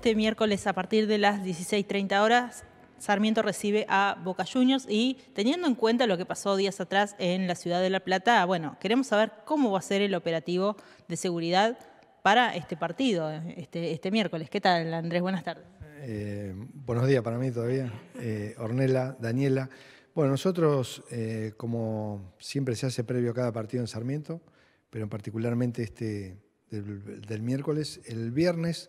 Este miércoles a partir de las 16.30 horas, Sarmiento recibe a Boca Juniors y teniendo en cuenta lo que pasó días atrás en la ciudad de La Plata, bueno, queremos saber cómo va a ser el operativo de seguridad para este partido, este, este miércoles. ¿Qué tal, Andrés? Buenas tardes. Eh, buenos días para mí todavía. Eh, Ornela, Daniela. Bueno, nosotros, eh, como siempre se hace previo a cada partido en Sarmiento, pero particularmente este del miércoles, el viernes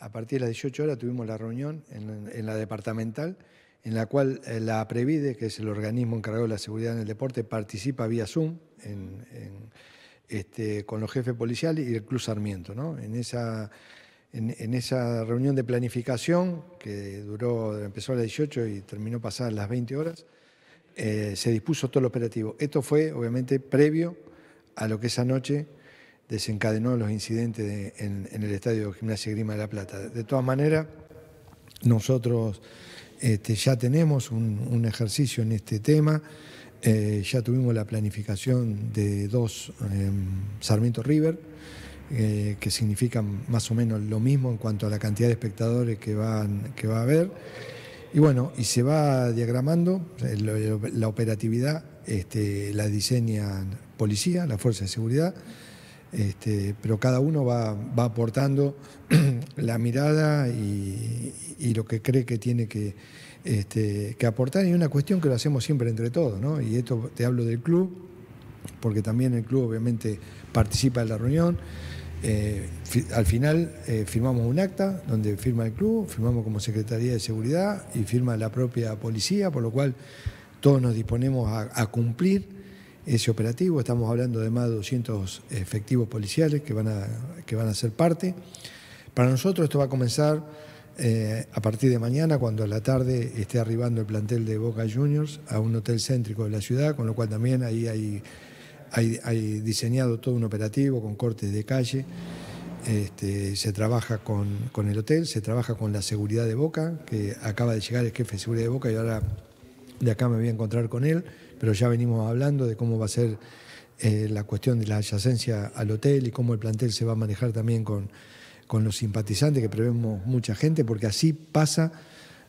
a partir de las 18 horas tuvimos la reunión en, la departamental, en la cual eh, la Previde, que es el organismo encargado de la seguridad en el deporte, participa vía Zoom este, con los jefes policiales y el Club Sarmiento. En, esa, en, esa reunión de planificación, que duró, empezó a las 18 y terminó pasadas las 20 horas, eh, se dispuso todo el operativo. Esto fue, obviamente, previo a lo que esa noche desencadenó los incidentes en, el Estadio Gimnasia Grima de La Plata. De todas maneras, nosotros este, ya tenemos un, ejercicio en este tema, eh, ya tuvimos la planificación de dos em, Sarmiento River, eh, que significan más o menos lo mismo en cuanto a la cantidad de espectadores que, van, va a haber. Y bueno, y se va diagramando, eh, la operatividad este, la diseña policía, la fuerza de seguridad, este, pero cada uno va, aportando la mirada y, lo que cree que tiene este, que, aportar. Y una cuestión que lo hacemos siempre entre todos, ¿no? Y esto te hablo del club, porque también el club obviamente participa en la reunión. Eh, al final eh, firmamos un acta donde firma el club, firmamos como Secretaría de Seguridad y firma la propia policía, por lo cual todos nos disponemos a cumplir ese operativo. Estamos hablando de más de 200 efectivos policiales que van a, que van a ser parte. Para nosotros esto va a comenzar eh, a partir de mañana, cuando a la tarde esté arribando el plantel de Boca Juniors a un hotel céntrico de la ciudad, con lo cual también ahí hay, hay, diseñado todo un operativo con cortes de calle. Este, se trabaja con, con, el hotel, se trabaja con la seguridad de Boca, que acaba de llegar el jefe de seguridad de Boca y ahora de acá me voy a encontrar con él pero ya venimos hablando de cómo va a ser eh, la cuestión de la adyacencia al hotel y cómo el plantel se va a manejar también con, los simpatizantes, que prevemos mucha gente, porque así pasa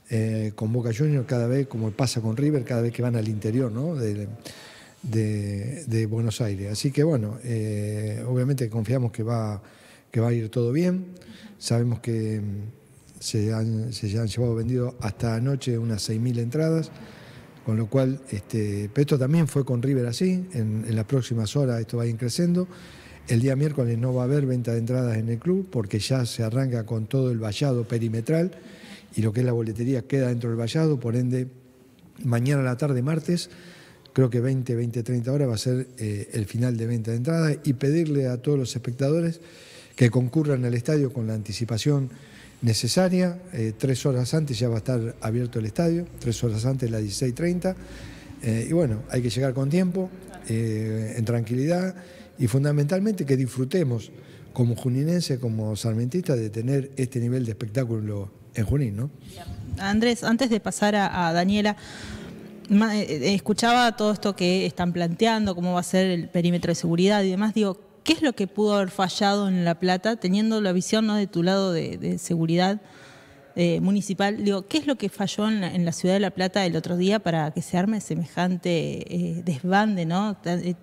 eh, con Boca Juniors cada vez, como pasa con River, cada vez que van al interior de, Buenos Aires. Así que bueno, eh, obviamente confiamos que va, que va a ir todo bien, sabemos que mm, se han, se han llevado vendido hasta anoche unas 6.000 entradas. Con lo cual, este, esto también fue con River así, en, las próximas horas esto va a ir creciendo. El día miércoles no va a haber venta de entradas en el club porque ya se arranca con todo el vallado perimetral y lo que es la boletería queda dentro del vallado, por ende, mañana a la tarde, martes, creo que 20, 20, 30 horas va a ser eh, el final de venta de entradas y pedirle a todos los espectadores que concurran al estadio con la anticipación necesaria. Eh, tres horas antes ya va a estar abierto el estadio, tres horas antes, las 16.30. Eh, y bueno, hay que llegar con tiempo, eh, en tranquilidad y fundamentalmente que disfrutemos como juninense, como sarmentista, de tener este nivel de espectáculo en Junín, ¿no? Andrés, antes de pasar a Daniela, eh, escuchaba todo esto que están planteando, cómo va a ser el perímetro de seguridad y demás, digo, ¿Qué es lo que pudo haber fallado en La Plata, teniendo la visión ¿no? de tu lado de, seguridad eh, municipal? Digo, ¿qué es lo que falló en la, ciudad de La Plata el otro día para que se arme semejante eh, desbande, ¿no? Eh,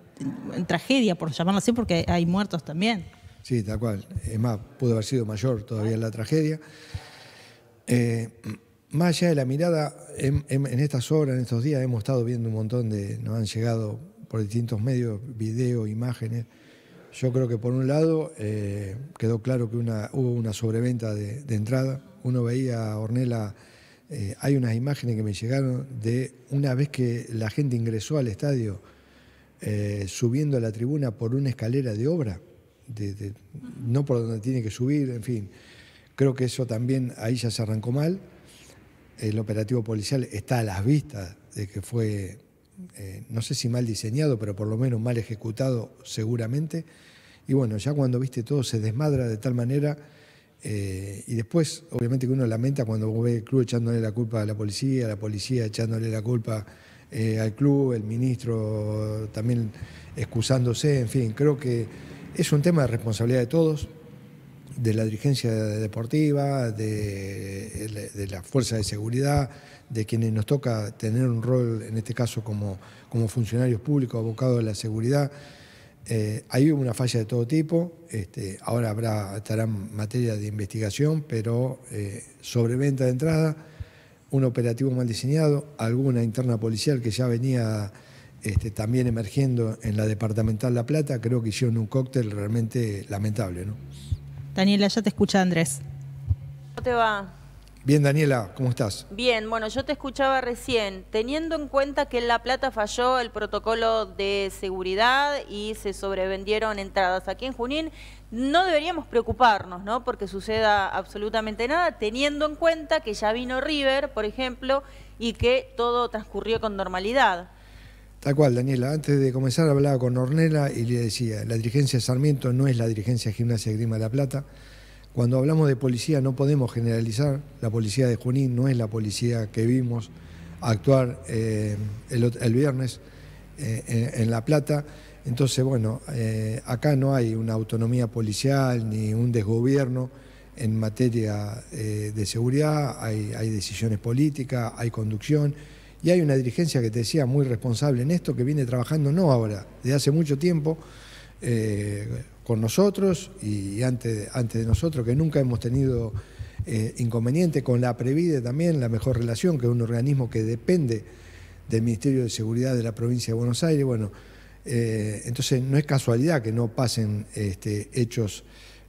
tragedia, por llamarlo así, porque hay muertos también? Sí, tal cual. Es más, pudo haber sido mayor todavía la tragedia. más allá de la mirada, en, en, estas horas, en estos días, hemos estado viendo un montón de. Nos han llegado por distintos medios videos, imágenes yo creo que por un lado eh, quedó claro que hubo una sobreventa de, entrada. Uno veía a Ornella, eh, hay unas imágenes que me llegaron de una vez que la gente ingresó al estadio eh, subiendo a la tribuna por una escalera de obra, no por donde tiene que subir, en fin. Creo que eso también ahí ya se arrancó mal. El operativo policial está a las vistas de que fue eh, no sé si mal diseñado, pero por lo menos mal ejecutado seguramente. Y bueno, ya cuando viste todo se desmadra de tal manera, eh, y después obviamente que uno lamenta cuando ve el club echándole la culpa a la policía, la policía echándole la culpa eh, al club, el ministro también excusándose, en fin, creo que es un tema de responsabilidad de todos, de la dirigencia deportiva, de, la fuerza de seguridad, de quienes nos toca tener un rol, en este caso como, como funcionarios públicos, abocados de la seguridad. Eh, hay una falla de todo tipo, este, ahora habrá, estará en materia de investigación, pero sobre eh, sobreventa de entrada, un operativo mal diseñado, alguna interna policial que ya venía este, también emergiendo en la departamental La Plata, creo que hicieron un cóctel realmente lamentable. ¿no? Daniela, ya te escucha Andrés. ¿Cómo te va? Bien, Daniela, ¿cómo estás? Bien, bueno, yo te escuchaba recién. Teniendo en cuenta que en La Plata falló el protocolo de seguridad y se sobrevendieron entradas aquí en Junín, no deberíamos preocuparnos, ¿no? Porque suceda absolutamente nada, teniendo en cuenta que ya vino River, por ejemplo, y que todo transcurrió con normalidad. Tal cual, Daniela. Antes de comenzar hablaba con Ornella y le decía, la dirigencia de Sarmiento no es la dirigencia de Gimnasia de Grima de la Plata. Cuando hablamos de policía no podemos generalizar. La policía de Junín no es la policía que vimos actuar eh, el, viernes eh, en, La Plata. Entonces, bueno, eh, acá no hay una autonomía policial ni un desgobierno en materia de seguridad, hay decisiones políticas, hay conducción. Y hay una dirigencia que te decía muy responsable en esto, que viene trabajando no ahora, desde hace mucho tiempo, eh, con nosotros y antes, antes de nosotros, que nunca hemos tenido eh, inconveniente, con la Previde también, la mejor relación, que es un organismo que depende del Ministerio de Seguridad de la provincia de Buenos Aires. Bueno, eh, entonces no es casualidad que no pasen este, hechos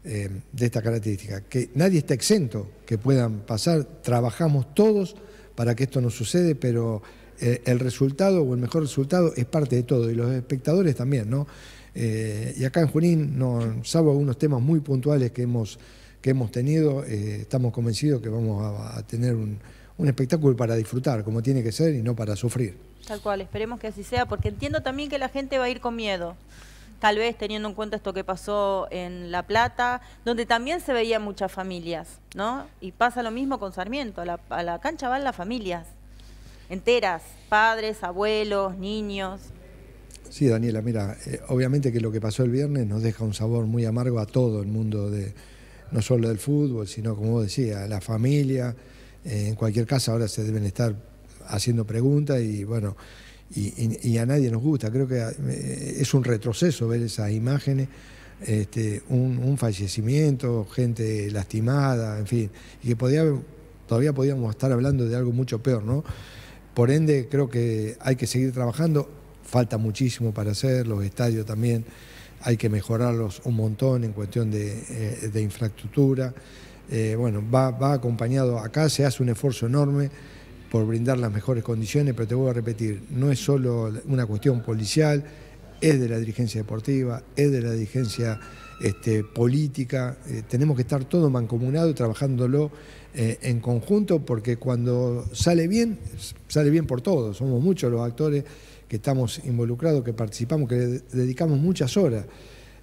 de esta característica, que nadie está exento que puedan pasar, trabajamos todos para que esto no sucede, pero eh, el resultado o el mejor resultado es parte de todo y los espectadores también, ¿no? Eh, y acá en Junín, no, salvo algunos temas muy puntuales que hemos, que hemos tenido, eh, estamos convencidos que vamos a, tener un, un espectáculo para disfrutar, como tiene que ser, y no para sufrir. Tal cual, esperemos que así sea, porque entiendo también que la gente va a ir con miedo tal vez teniendo en cuenta esto que pasó en La Plata, donde también se veían muchas familias, ¿no? Y pasa lo mismo con Sarmiento, a la, cancha van las familias enteras, padres, abuelos, niños. Sí, Daniela, mira, eh, obviamente que lo que pasó el viernes nos deja un sabor muy amargo a todo el mundo, de, no solo del fútbol, sino, como vos decías, a la familia. Eh, en cualquier caso, ahora se deben estar haciendo preguntas y, bueno, y, a nadie nos gusta. Creo que eh, es un retroceso ver esas imágenes, este, un, fallecimiento, gente lastimada, en fin, y que podía, todavía podíamos estar hablando de algo mucho peor, ¿no? Por ende, creo que hay que seguir trabajando, falta muchísimo para hacer, los estadios también hay que mejorarlos un montón en cuestión de, eh, infraestructura. Eh, bueno, va, va acompañado acá, se hace un esfuerzo enorme por brindar las mejores condiciones, pero te voy a repetir, no es solo una cuestión policial, es de la dirigencia deportiva, es de la dirigencia este, política, eh, tenemos que estar todos mancomunados y trabajándolo eh, en conjunto, porque cuando sale bien, sale bien por todos, somos muchos los actores que estamos involucrados, que participamos, que dedicamos muchas horas.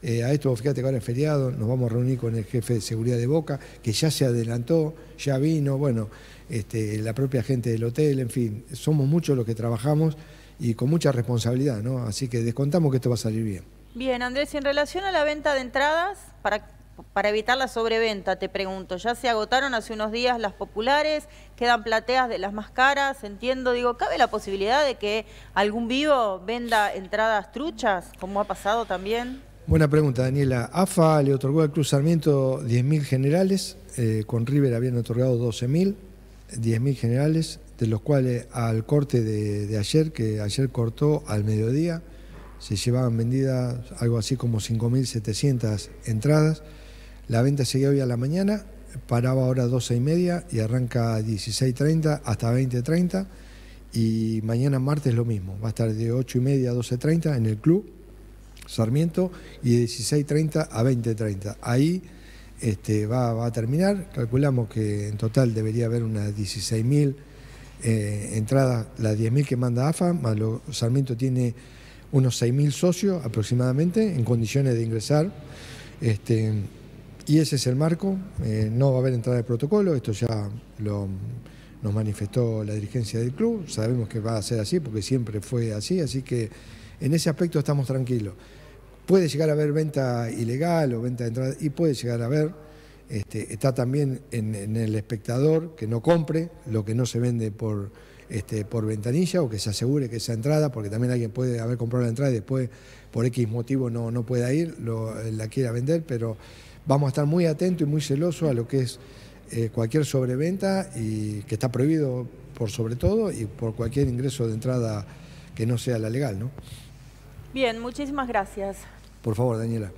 Eh, a esto, fíjate que ahora es feriado, nos vamos a reunir con el jefe de seguridad de Boca, que ya se adelantó, ya vino, bueno, este, la propia gente del hotel, en fin, somos muchos los que trabajamos y con mucha responsabilidad, ¿no? Así que descontamos que esto va a salir bien. Bien, Andrés, en relación a la venta de entradas, para, para evitar la sobreventa, te pregunto, ya se agotaron hace unos días las populares, quedan plateas de las más caras, entiendo, digo, ¿cabe la posibilidad de que algún vivo venda entradas truchas, como ha pasado también? Buena pregunta, Daniela. AFA le otorgó al cruzamiento 10.000 generales, eh, con River habían otorgado 12.000. 10.000 generales, de los cuales al corte de, ayer, que ayer cortó al mediodía, se llevaban vendidas algo así como 5.700 entradas. La venta seguía hoy a la mañana, paraba ahora 12 y y arranca a 16.30 hasta 20.30 y mañana martes lo mismo, va a estar de 8.30 a 12.30 en el club Sarmiento y de 16.30 a 20.30. Ahí este, va, a terminar. Calculamos que en total debería haber unas 16.000 eh, entradas, las 10.000 que manda AFA, Sarmiento tiene unos 6.000 socios aproximadamente en condiciones de ingresar. Este, y ese es el marco. Eh, no va a haber entrada de protocolo, esto ya lo, nos manifestó la dirigencia del club. Sabemos que va a ser así porque siempre fue así, así que en ese aspecto estamos tranquilos. Puede llegar a haber venta ilegal o venta de entrada, y puede llegar a haber. Este, está también en, el espectador que no compre lo que no se vende por, este, por ventanilla o que se asegure que esa entrada, porque también alguien puede haber comprado la entrada y después por X motivo no, no pueda ir, la quiera vender, pero vamos a estar muy atentos y muy celosos a lo que es eh, cualquier sobreventa y que está prohibido por sobre todo y por cualquier ingreso de entrada que no sea la legal, ¿no? Bien, muchísimas gracias. Por favor, Daniela.